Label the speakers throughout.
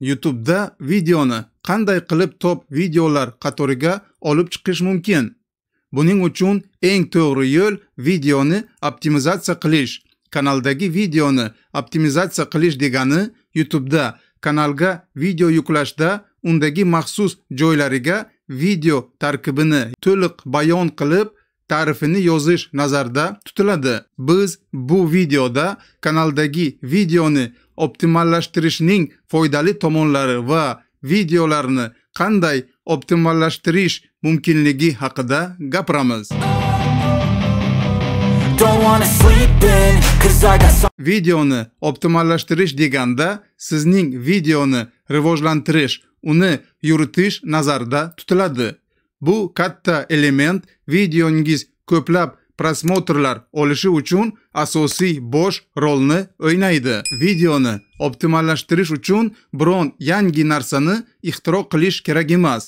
Speaker 1: YouTubeda videoni qanday qilib top videolar qatoriga olib chiqish mumkin. Buning uchun eng to'g'ri yo'l videoni optimizatsiya qilish. Kanaldagi videoni optimizatsiya qilish degani YouTubeda kanalga video yuklashda undagi maxsus joylariga video tarkibini to'liq bayon qilib, ta'rifini yozish nazarda tutiladi. Biz bu videoda kanaldagi videoni optimallashtirishning foydali tomonlari va videolarni qanday optimallashtirish mumkinligi haqida gapiramiz. Videoni optimallashtirish deganda sizning videoni rivojlantirish, uni yuritish nazarda tutiladi. Bu katta element videongiz ko'plab prosmotrlar olishi uchun asosiy bosh rolni o'ynaydi videoni optimallashtirish uchun biron yangi narsani ixtiro qilish kerak emas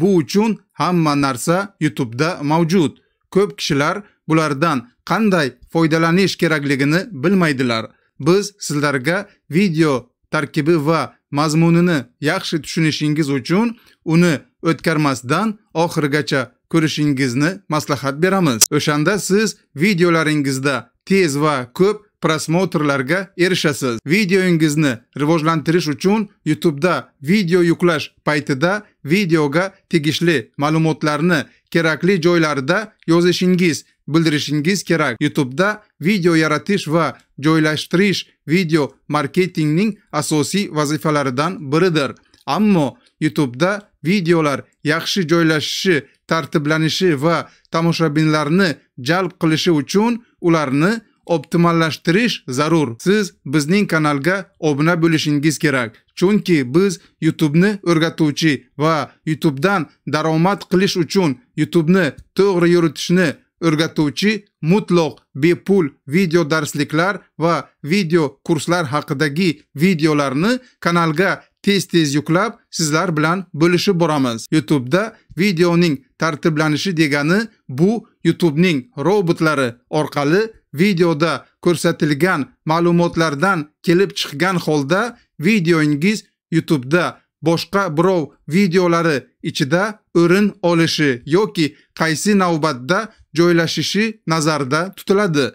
Speaker 1: bu uchun hamma narsa youtubeda mavjud ko'p kishilar bulardan qanday foydalanish kerakligini bilmaydilar biz sizlarga video tarkibi va mazmunini yaxshi tushunishingiz uchun uni o'tkarmasdan oxirigacha ko'rishingizni maslahat beramiz o'shanda siz videolaringizda tez va ko'p prosmotrlarga erishasiz videoyingizni rivojlantirish uchun youtubeda video yuklash paytida videoga tegishli ma'lumotlarni kerakli joylarda yozishingiz bildirishingiz kerak youtubeda video yaratish va joylashtirish video marketingning asosiy vazifalaridan biridir ammo youtubeda videolar yaxshi joylashishi tartiblanishi va tomoshabinlarni jalb qilishi uchun ularni optimallashtirish zarur. Siz bizning kanalga obuna bo'lishingiz kerak. Chunki biz YouTube'ni o'rgatuvchi va YouTube'dan daromad qilish uchun YouTube'ni to'g'ri yuritishni o'rgatuvchi mutloq bepul video darsliklar va video kurslar haqidagi videolarni kanalga tez-tez yuklab sizlar bilan bo'lishib boramiz. YouTube'da videoning tartiblanishi degani bu YouTube'ning robotlari orqali videoda ko'rsatilgan ma'lumotlardan kelib chiqqan holda videoingiz YouTube'da boshqa birov videolari ichida o'rin olishi yoki qaysi navbatda joylashishi nazarda tutiladi.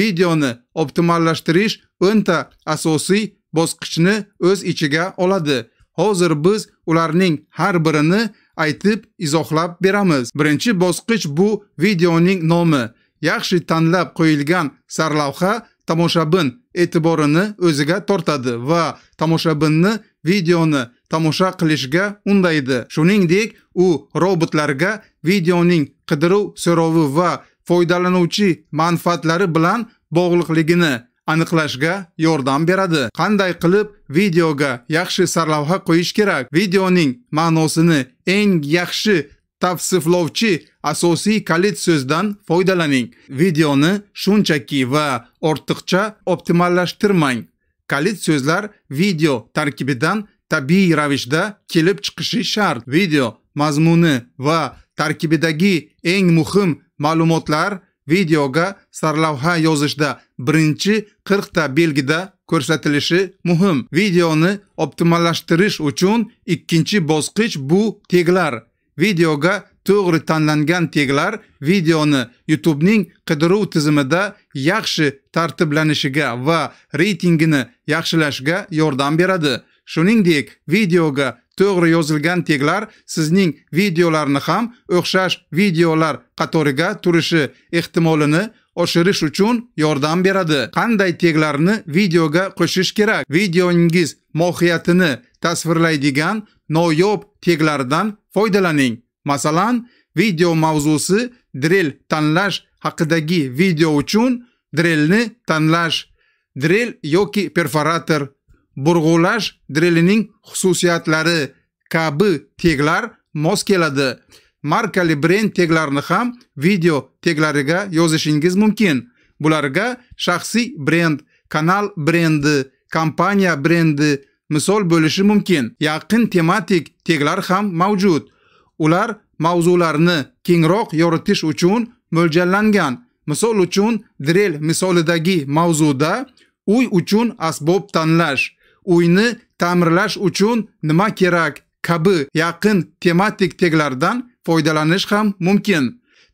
Speaker 1: Videoni optimallashtirish o'nta asosiy bosqichni o'z ichiga oladi. Hozir biz ularning har birini aytib izohlab beramiz. Birinchi bosqich bu videoning nomi. Yaxshi tanlab qo'yilgan sarlavha tomoshabin e'tiborini o'ziga tortadi va tomoshabinni videoni tomosha qilishga undaydi. Shuningdek, u robotlarga videoning qidiruv so'rovi va foydalanuvchi manfaatlari bilan bog'liqligini aniqlashga yordam beradi qanday qilib videoga yaxshi sarlavha qo'yish kerak videoning ma'nosini eng yaxshi tavsiflovchi asosiy kalit so'zdan foydalaning videoni shunchaki va ortiqcha optimallashtirmang kalit so'zlar video tarkibidan tabiiy ravishda kelib chiqishi shart video mazmuni va tarkibidagi eng muhim ma'lumotlar videoga sarlavha yozishda birinchi 40 ta belgida ko'rsatilishi muhim. Videoni optimallashtirish uchun ikkinchi bosqich bu teglar. Videoga to'g'ri tanlangan teglar videoni YouTube ning qidiruv tizimida yaxshi tartiblanishiga va reytingini yaxshilashga yordam beradi. Shuningdek, videoga to'g'ri yozilgan teglar sizning videolarni ham o'xshash videolar qatoriga turishi ehtimolini oshirish uchun yordam beradi. Qanday teglarni videoga qo'shish kerak? Videongiz mohiyatini tasvirlaydigan noyob teglardan foydalaning. Masalan, video mavzusi drill tanlash haqidagi video uchun drillni tanlash, drill yoki perforator burg'ulash drelining xususiyatlari kabi teglar mos keladi. Markali brend teglarini ham video teglariga yozishingiz mumkin. Bularga shaxsiy brend, kanal brendi, kompaniya brendi misol bo'lishi mumkin. Yaqin tematik teglar ham mavjud. Ular mavzularni kengroq yoritish uchun mo'ljallangan. Misol uchun drill misolidagi mavzuda uy uchun asbob tanlash, uyni ta'mirlash uchun nima kerak kabi yaqin tematik teglardan foydalanish ham mumkin.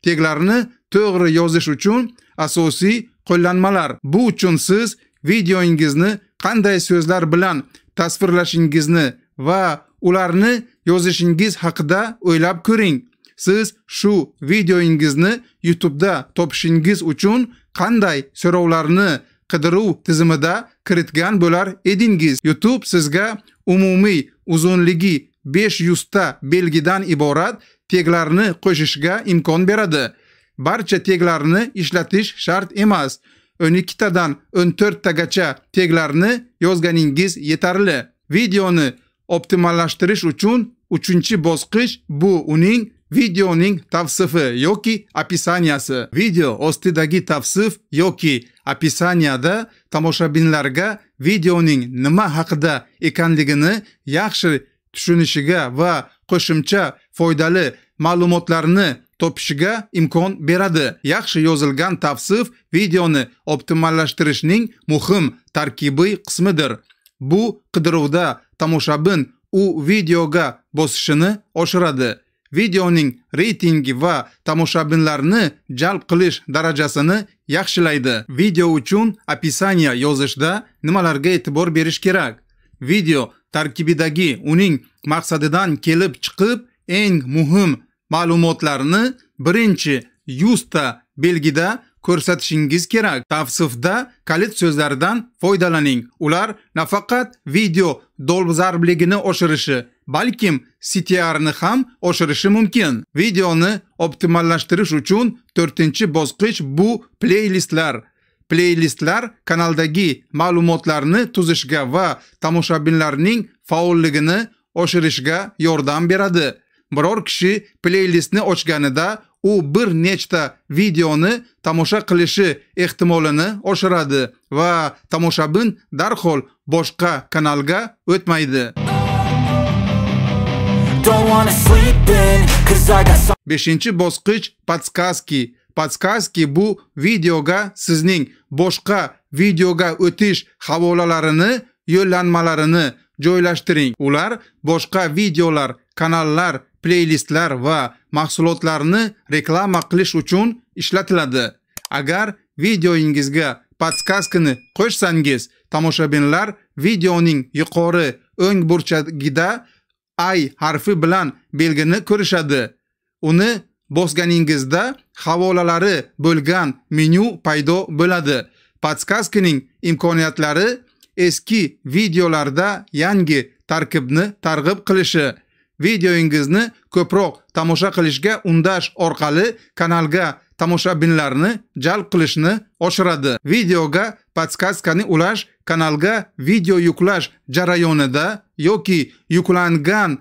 Speaker 1: Teglarni to'g'ri yozish uchun asosiy qo'llanmalar. Bu uchun siz videoingizni qanday so'zlar bilan tasvirlashingizni va ularni yozishingiz haqida o'ylab ko'ring. Siz shu videoingizni youtubeda topishingiz uchun qanday so'rovlarni qidiruv tizimida kiritgan bo'lar edingiz. YouTube sizga umumiy uzunligi 500 yuzta belgidan iborat teglarni qo'shishga imkon beradi. Barcha teglarni ishlatish shart emas. 12 tadan 14 tagacha teglarni yozganingiz yetarli. Videoni optimallashtirish uchun 3-bosqich bu uning videoning tavsifi yoki opisaniyasi. Video ostidagi tavsif yoki opisaniyada tomoshabinlarga videoning nima haqida ekanligini yaxshi tushunishiga va qo'shimcha foydali ma'lumotlarni topishiga imkon beradi yaxshi yozilgan tavsif videoni optimallashtirishning muhim tarkibiy qismidir bu qidiruvda tomoshabin u videoga bosishini oshiradi videoning reytingi va tomoshabinlarni jalb qilish darajasini yaxshilaydi video uchun описание yozishda nimalarga e'tibor berish kerak video tarkibidagi uning maqsadidan kelib chiqib eng muhim ma'lumotlarni birinchi yuzta belgida ko'rsatishingiz kerak. Tavsifda kalit so'zlaridan foydalaning. Ular nafaqat video dolzarbligini oshirishi, balkim CTR-ni ham oshirishi mumkin. Videoni optimallashtirish uchun 4-bosqich bu playlistlar playlistlar kanaldagi ma'lumotlarni tuzishga va tomoshabinlarning faolligini oshirishga yordam beradi. Biror kishi playlistni ochganida u bir nechta videoni tomosha qilishi ehtimolini oshiradi va tomoshabin darhol boshqa kanalga o'tmaydi. 5 bosqich подсказки подсказки бу видеога сизнинг бошқа видеога ўтиш ҳаволаларини, йўлланмаларини жойлаштиринг. Улар бошқа видеолар, каналлар, плейлистлар ва маҳсулотларни реклама қилиш учун ишлатилади. Агар видеоингизга подсказкани қўшсангиз, тамошабинлар видеонинг юқори ўнг бурчагида ай ҳарфи билан белгини кўришади. Уни bosganingizda havolalari bo'lgan menyu paydo bo'ladi. Podskazkaning imkoniyatlari eski videolarda yangi tarkibni targ'ib qilishi videoingizni ko'proq tomosha qilishga undash orqali kanalga tomoshabinlarni jalb qilishni oshiradi. Videoga podskazkani ulash kanalga video yuklash jarayonida yoki yuklangan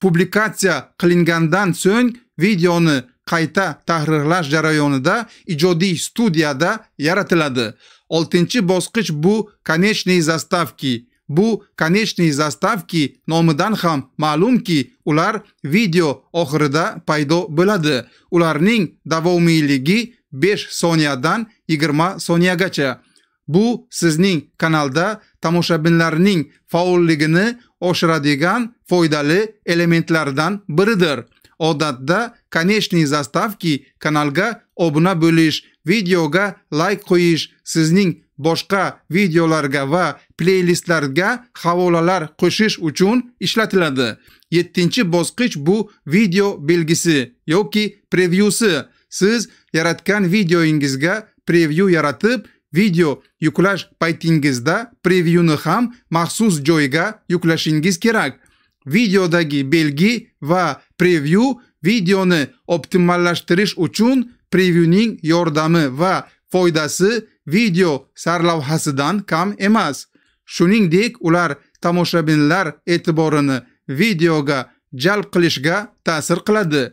Speaker 1: publikatsiya qilingandan so'ng videoni qayta tahrirlash jarayonida ijodiy studiyada yaratiladi. 6-bosqich bu konechniy zastavki. Bu konechniy zastavki nomidan ham ma'lumki, ular video oxirida paydo bo'ladi. Ularning davomiyligi 5 soniyadan 20 soniyagacha. Bu sizning kanalda tomoshabinlarning faolligini oshiradigan foydali elementlardan biridir. odatda konechniy zastavki kanalga obuna bo'lish, videoga layk qo'yish, sizning boshqa videolarga va pleylistlarga havolalar qo'shish uchun ishlatiladi. 7-bosqich bu video belgisi yoki prevyusi. Siz yaratgan videoyingizga preview yaratib, video yuklash paytingizda previewni ham maxsus joyga yuklashingiz kerak. Videodagi belgi va preview videoni optimallashtirish uchun previewning yordami va foydasi video sarlavhasidan kam emas. Shuningdek, ular tomoshabinlar e'tiborini videoga jalb qilishga ta'sir qiladi.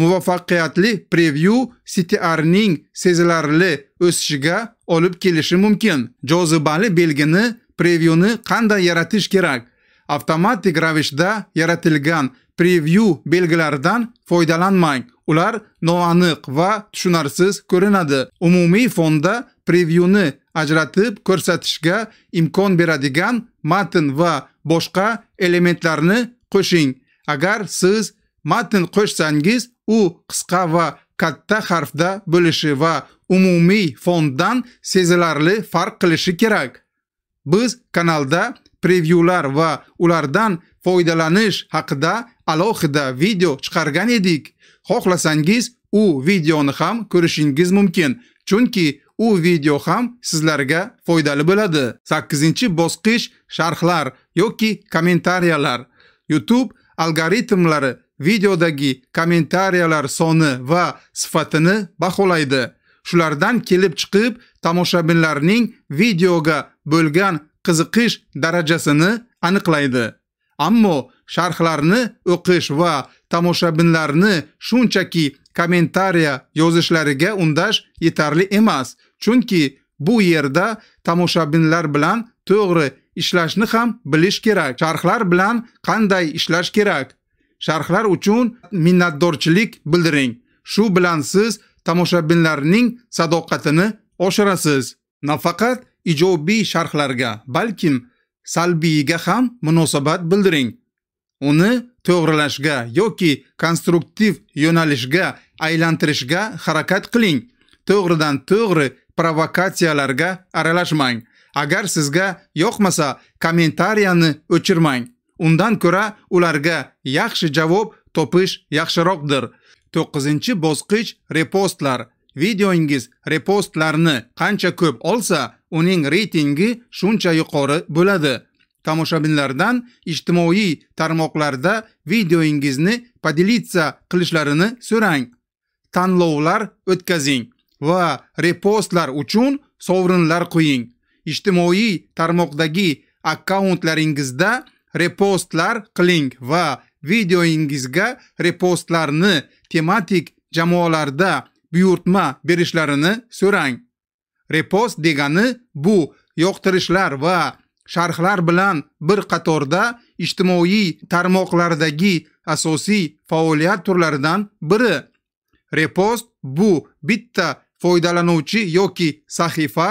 Speaker 1: Muvaffaqiyatli preview CTR'ning sezilarli o'sishiga olib kelishi mumkin. Jozibali belgini previewni qanday yaratish kerak? Avtomatik ravishda yaratilgan preview belgilaridan foydalanmang. Ular noaniq va tushunarsiz ko'rinadi. Umumiy fonda previewni ajratib ko'rsatishga imkon beradigan matn va boshqa elementlarni qo'shing. Agar siz matn qo'shsangiz, u qisqa va katta harfda bo'lishi va umumiy fonddan sezilarli farq qilishi kerak. Biz kanalda previewlar va ulardan foydalanish haqida alohida video chiqargan edik. Xohlasangiz u videoni ham ko'rishingiz mumkin, chunki u video ham sizlarga foydali bo'ladi. 8-bosqich sharhlar yoki kommentariyalar. YouTube algoritmlari videodagi kommentariyalar soni va sifatini baholaydi. Shulardan kelib chiqib, tomoshabinlarning videoga bo'lgan qiziqish darajasini aniqlaydi. Ammo sharhlarni o'qish va tomoshabinlarni shunchaki kommentariya yozishlariga undash yetarli emas, chunki bu yerda tomoshabinlar bilan to'g'ri ishlashni ham bilish kerak. Sharhlar bilan qanday ishlash kerak? Sharhlar uchun minnatdorchilik bildiring. Shu bilan siz tomoshabinlarning sadoqatini oshirasiz. Nafaqat ijobiy sharhlarga, balkim salbiyiga ham munosabat bildiring uni to'g'rilashga yoki konstruktiv yo'nalishga aylantirishga harakat qiling to'g'ridan to'g'ri provokatsiyalarga aralashmang agar sizga yoqmasa kommentariyani o'chirmang undan ko'ra ularga yaxshi javob topish yaxshiroqdir 9 bosqich repostlar videongiz repostlarni qancha ko'p olsa uning reytingi shuncha yuqori bo'ladi tomoshabinlardan ijtimoiy tarmoqlarda videoingizni podelitsa qilishlarini so'rang tanlovlar o'tkazing va repostlar uchun sovrinlar qo'ying ijtimoiy tarmoqdagi akkauntlaringizda repostlar qiling va videoingizga repostlarni tematik jamoalarda buyurtma berishlarini so'rang. Repost degani bu yoqtirishlar va sharhlar bilan bir qatorda ijtimoiy tarmoqlardagi asosiy faoliyat turlaridan biri. Repost bu bitta foydalanuvchi yoki sahifa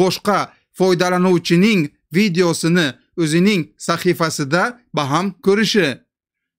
Speaker 1: boshqa foydalanuvchining videosini o'zining sahifasida baham ko'rishi.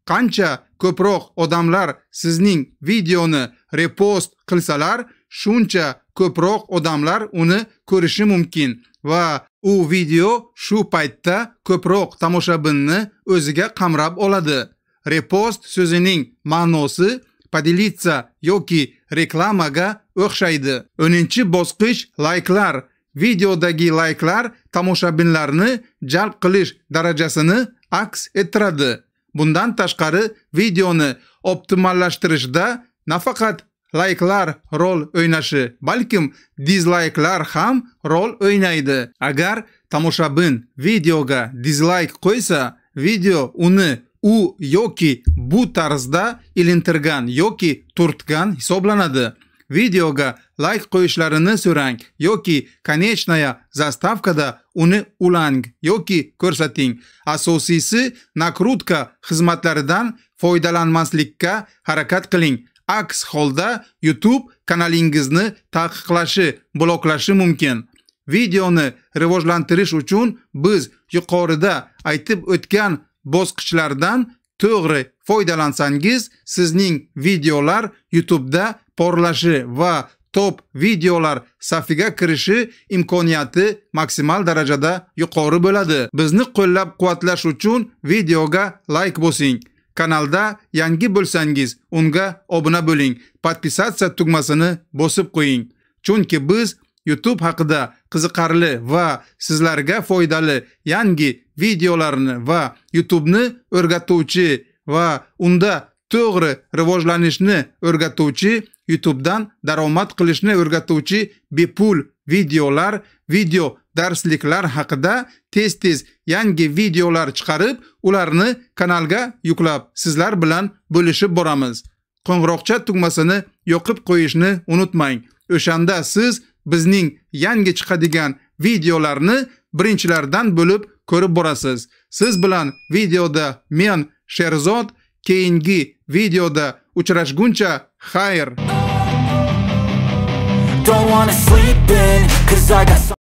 Speaker 1: Qancha ko'proq odamlar sizning videoni repost qilsalar, shuncha ko'proq odamlar uni ko'rishi mumkin va u video shu paytda ko'proq tomoshabinni o'ziga qamrab oladi. Repost so'zining ma'nosi поделиться yoki reklamaga o'xshaydi. 10-bosqich layklar videodagi layklar tomoshabinlarni jalb qilish darajasini aks ettiradi. Bundan tashqari videoni optimallashtirishda nafaqat layklar rol o'ynashi, balkim dizlayklar ham rol o'ynaydi. Agar tomoshabin videoga dizlayk qo'ysa, video uni u yoki bu tarzda ilintirgan yoki turtgan hisoblanadi. Videoga layk like qo'yishlarini so'rang yoki konechnaya zastavkada uni ulang yoki ko'rsating. Asosiysi nakrutka xizmatlaridan foydalanmaslikka harakat qiling. aks holda YouTube kanalingizni taqiqlashi, bloklashi mumkin. Videoni rivojlantirish uchun biz yuqorida aytib o'tgan bosqichlardan to'g'ri foydalansangiz, sizning videolar YouTube porlashi va top videolar safiga kirishi imkoniyati maksimal darajada yuqori bo'ladi. Bizni qo'llab-quvvatlash uchun videoga like bosing. kanalda yangi bo'lsangiz unga obuna bo'ling podpisatsiya tugmasini bosib qo'ying chunki biz youtube haqida qiziqarli va sizlarga foydali yangi videolarni va youtubeni o'rgatuvchi va unda to'g'ri rivojlanishni o'rgatuvchi youtubedan daromad qilishni o'rgatuvchi bepul videolar video darsliklar haqida tez-tez yangi videolar chiqarib, ularni kanalga yuklab, sizlar bilan bo'lishib boramiz. Qo'ng'iroqcha tugmasini yoqib qo'yishni unutmang. O'shanda siz bizning yangi chiqadigan videolarni birinchilardan bo'lib ko'rib borasiz. Siz bilan videoda men Sherzod, keyingi videoda uchrashguncha xayr.